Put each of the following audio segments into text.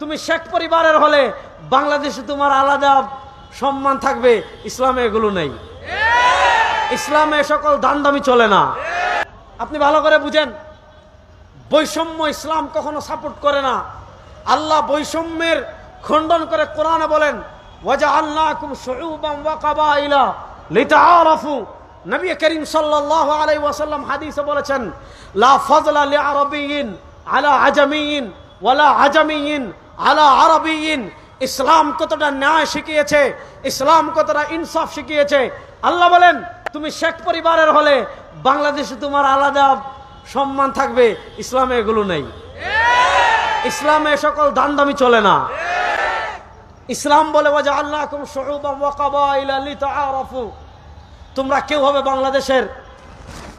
তুমি শেখ পরিবারের হলে বাংলাদেশে তোমার আলাদা সম্মান থাকবে ইসলামে এগুলো নেই ইসলামে সকল দামি চলে না আপনি ভালো করে বুঝেন বৈষম্য ইসলাম কখনো সাপোর্ট করে না আল্লাহ বৈষম্যের খণ্ডন করে কোরআনে বলেন ওয়াজা আল্লাহ হাদিসে বলেছেন লা আলা ওয়ালা আলা ইন ইসলাম কতটা ন্যায় শিখিয়েছে ইসলাম কতটা ইনসাফ শিখিয়েছে আল্লাহ বলেন তুমি শেখ পরিবারের হলে বাংলাদেশে তোমার আলাদা সম্মান থাকবে ইসলামে এগুলো নেই ইসলামে সকল দামি চলে না ইসলাম বলে আল্লাহ তোমরা কেউ হবে বাংলাদেশের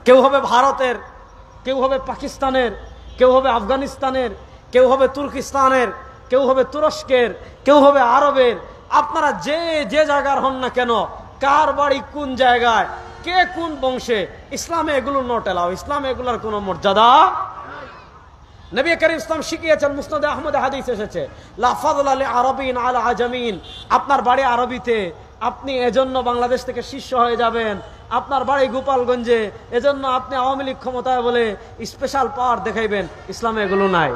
কেউ হবে ভারতের কেউ হবে পাকিস্তানের কেউ হবে আফগানিস্তানের কেউ হবে তুর্কিস্তানের কেউ হবে তুরস্কের কেউ হবে আরবের আপনারা যে যে জায়গার হন না কেন কার বাড়ি কোন জায়গায় কে কোন বংশে ইসলামে এগুলো নট ইসলামে এগুলোর কোনো মর্যাদা নবী করিম ইসলাম শিখিয়েছেন মুসনাদ আহমদ হাদিস এসেছে আরবিন আল আজামিন আপনার বাড়ি আরবিতে আপনি এজন্য বাংলাদেশ থেকে শিষ্য হয়ে যাবেন আপনার বাড়ি গোপালগঞ্জে এজন্য আপনি আওয়ামী লীগ ক্ষমতায় বলে স্পেশাল পাওয়ার দেখাইবেন ইসলামে এগুলো নাই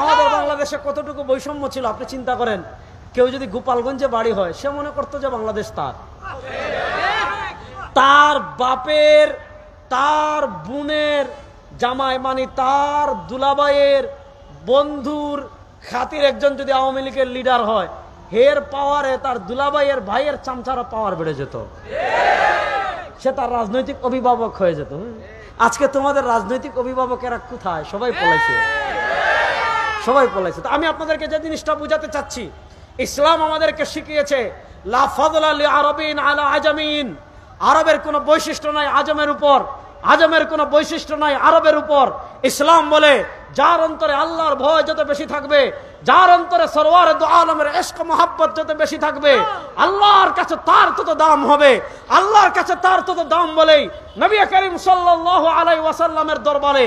আমাদের বাংলাদেশে কতটুকু বৈষম্য ছিল আপনি চিন্তা করেন কেউ যদি গোপালগঞ্জে বাড়ি হয় সে মনে করতো যে বাংলাদেশ তার তার বাপের তার বোনের জামাই মানে তার দুলাবাইয়ের বন্ধুর খাতির একজন যদি আওয়ামী লীগের লিডার হয় হের পাওয়ারে তার দুলাবাইয়ের ভাইয়ের চামচারও পাওয়ার বেড়ে যেত সে তার রাজনৈতিক অভিভাবক হয়ে যেত আজকে তোমাদের রাজনৈতিক অভিভাবকেরা কোথায় সবাই পলাইছে সবাই পলাইছে তো আমি আপনাদেরকে যে জিনিসটা বোঝাতে চাচ্ছি ইসলাম আমাদেরকে শিখিয়েছে আরবিন আরবের কোনো বৈশিষ্ট্য নাই আজমের উপর আজমের কোনো বৈশিষ্ট্য নাই আরবের উপর ইসলাম বলে যার অন্তরে আল্লাহর ভয় যত বেশি থাকবে যার অন্তরে সরোয়ার দু আলমের এসক মহাব্বত যত বেশি থাকবে হ্যাঁ। আল্লাহর কাছে তার তত দাম হবে আল্লাহর কাছে তার তত দাম বলেই নবী করিম সাল্লাহ আলাই ওয়াসাল্লামের দরবারে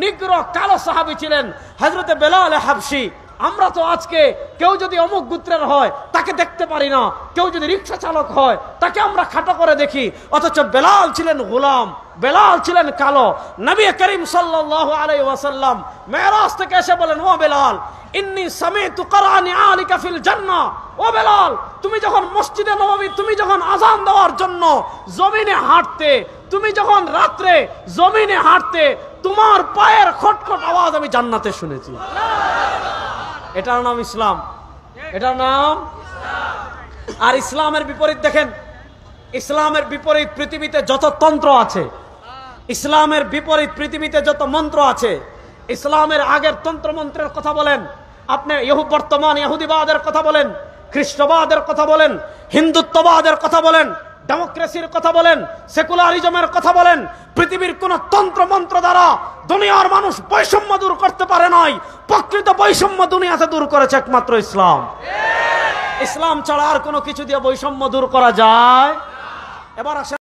নিগ্র কালো সাহাবি ছিলেন হজরতে বেলাল হাবসি আমরা তো আজকে কেউ যদি অমুক গুত্রের হয় তাকে দেখতে পারি না কেউ যদি রিক্সা চালক হয় তাকে আমরা খাটো করে দেখি অথচ বেলাল ছিলেন গোলাম বেলাল ছিলেন কালো নবী করিম সাল্লাহ আলাই ওয়াসাল্লাম মেয়েরাজ থেকে এসে বলেন ও বেলাল ইন্নি সামিতু কারানি আলিকা ফিল জান্নাহ ও বেলাল তুমি যখন মসজিদে নববী তুমি যখন আজান দেওয়ার জন্য জমিনে হাঁটতে তুমি যখন রাত্রে জমিনে হাঁটতে তোমার পায়ের খটখট আওয়াজ আমি জান্নাতে শুনেছি এটার নাম ইসলাম এটার নাম আর ইসলামের বিপরীত দেখেন ইসলামের বিপরীত পৃথিবীতে যত তন্ত্র আছে ইসলামের বিপরীত পৃথিবীতে যত মন্ত্র আছে ইসলামের আগের তন্ত্রমন্ত্রের কথা বলেন আপনি ইহু বর্তমান ইহুদিবাদের কথা বলেন খ্রিস্টবাদের কথা বলেন হিন্দুত্ববাদের কথা বলেন ডেমোক্রেসির কথা বলেন সেকুলারিজমের কথা বলেন পৃথিবীর কোন তন্ত্র মন্ত্র দ্বারা দুনিয়ার মানুষ বৈষম্য দূর করতে পারে নাই প্রকৃত বৈষম্য দুনিয়াতে দূর করেছে একমাত্র ইসলাম ইসলাম ছাড়া আর কোনো কিছু দিয়ে বৈষম্য দূর করা যায় এবার আসে